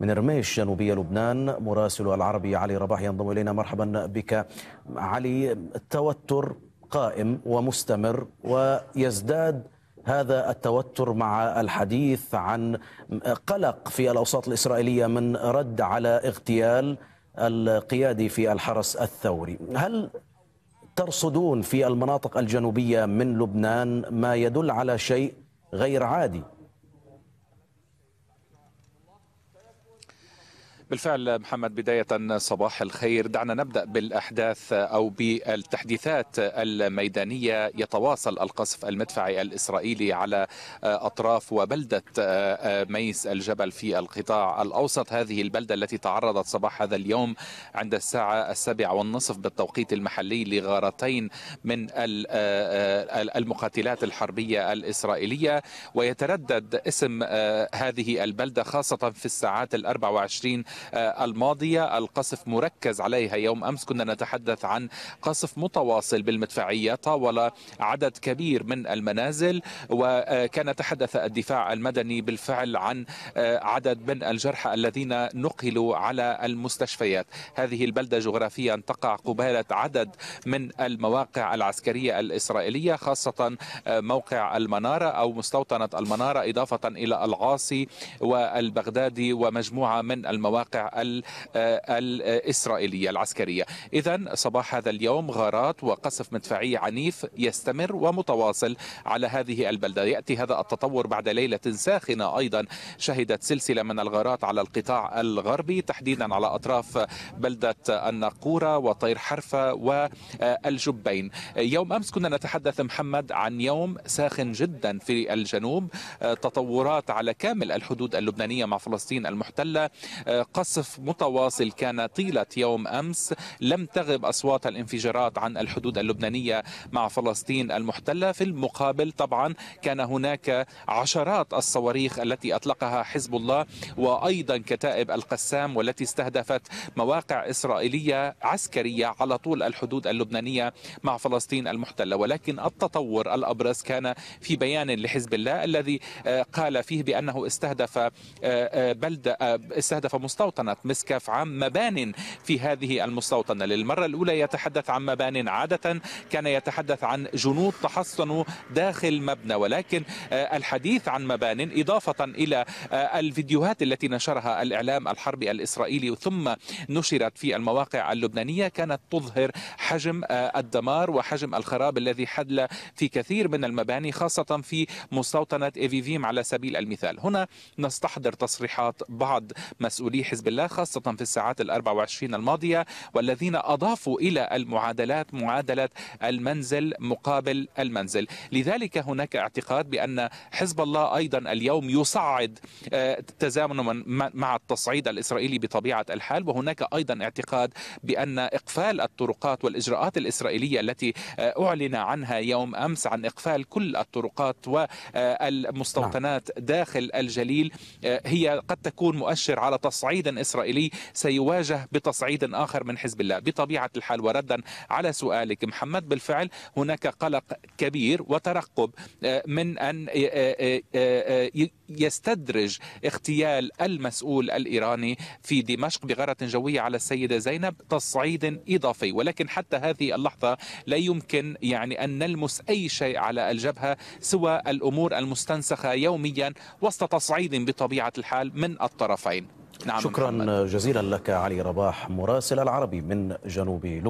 من رميش جنوبية لبنان مراسل العربي علي رباح ينضم إلينا مرحبا بك علي التوتر قائم ومستمر ويزداد هذا التوتر مع الحديث عن قلق في الأوساط الإسرائيلية من رد على اغتيال القيادي في الحرس الثوري هل ترصدون في المناطق الجنوبية من لبنان ما يدل على شيء غير عادي بالفعل محمد بداية صباح الخير دعنا نبدأ بالأحداث أو بالتحديثات الميدانية يتواصل القصف المدفعي الإسرائيلي على أطراف وبلدة ميس الجبل في القطاع الأوسط هذه البلدة التي تعرضت صباح هذا اليوم عند الساعة السابعة والنصف بالتوقيت المحلي لغارتين من المقاتلات الحربية الإسرائيلية ويتردد اسم هذه البلدة خاصة في الساعات ال 24 آه، الماضية القصف مركز عليها يوم أمس كنا نتحدث عن قصف متواصل بالمدفعية طاول عدد كبير من المنازل وكان تحدث الدفاع المدني بالفعل عن آه، عدد من الجرحى الذين نقلوا على المستشفيات هذه البلدة جغرافيا تقع قبالة عدد من المواقع العسكرية الإسرائيلية خاصة آه، موقع المنارة أو مستوطنة المنارة إضافة إلى العاصي والبغدادي ومجموعة من المواقع المواقع آه، الإسرائيلية العسكرية إذا صباح هذا اليوم غارات وقصف مدفعي عنيف يستمر ومتواصل على هذه البلدة يأتي هذا التطور بعد ليلة ساخنة أيضا شهدت سلسلة من الغارات على القطاع الغربي تحديدا على أطراف بلدة الناقورة وطير حرفة والجبين يوم أمس كنا نتحدث محمد عن يوم ساخن جدا في الجنوب آه، تطورات على كامل الحدود اللبنانية مع فلسطين المحتلة آه، قصف متواصل كان طيلة يوم أمس لم تغب أصوات الانفجارات عن الحدود اللبنانية مع فلسطين المحتلة في المقابل طبعا كان هناك عشرات الصواريخ التي أطلقها حزب الله وأيضا كتائب القسام والتي استهدفت مواقع إسرائيلية عسكرية على طول الحدود اللبنانية مع فلسطين المحتلة ولكن التطور الأبرز كان في بيان لحزب الله الذي آه، قال فيه بأنه استهدف آه، آه، بلدة استهدف مستوى مستوطنة مسكاف عام مبان في هذه المستوطنة للمرة الأولى يتحدث عن مبان عادة كان يتحدث عن جنود تحصنوا داخل مبنى ولكن آه، الحديث عن مبان إضافة إلى آه، الفيديوهات التي نشرها الإعلام الحربي الإسرائيلي ثم نشرت في المواقع اللبنانية كانت تظهر حجم آه، الدمار وحجم الخراب الذي حدل في كثير من المباني خاصة في مستوطنة إيفيفيم على سبيل المثال هنا نستحضر تصريحات بعض مسؤولي حزب الله خاصة في الساعات الأربع وعشرين الماضية والذين أضافوا إلى المعادلات معادلة المنزل مقابل المنزل لذلك هناك اعتقاد بأن حزب الله أيضا اليوم يصعد آه، تزامنا مع التصعيد الإسرائيلي بطبيعة الحال وهناك أيضا اعتقاد بأن إقفال الطرقات والإجراءات الإسرائيلية التي آه، أعلن عنها يوم أمس عن إقفال كل الطرقات والمستوطنات نعم. داخل الجليل آه، هي قد تكون مؤشر على تصعيد تصعيدا إسرائيلي سيواجه بتصعيد آخر من حزب الله بطبيعة الحال وردا على سؤالك محمد بالفعل هناك قلق كبير وترقب آه، من أن آه، آه، يستدرج اغتيال المسؤول الإيراني في دمشق بغارة جوية على السيدة زينب تصعيد إضافي ولكن حتى هذه اللحظة لا يمكن يعني أن نلمس أي شيء على الجبهة سوى الأمور المستنسخة يوميا وسط تصعيد بطبيعة الحال من الطرفين نعم شكرا محمد. جزيلا لك علي رباح مراسل العربي من جنوب لبنان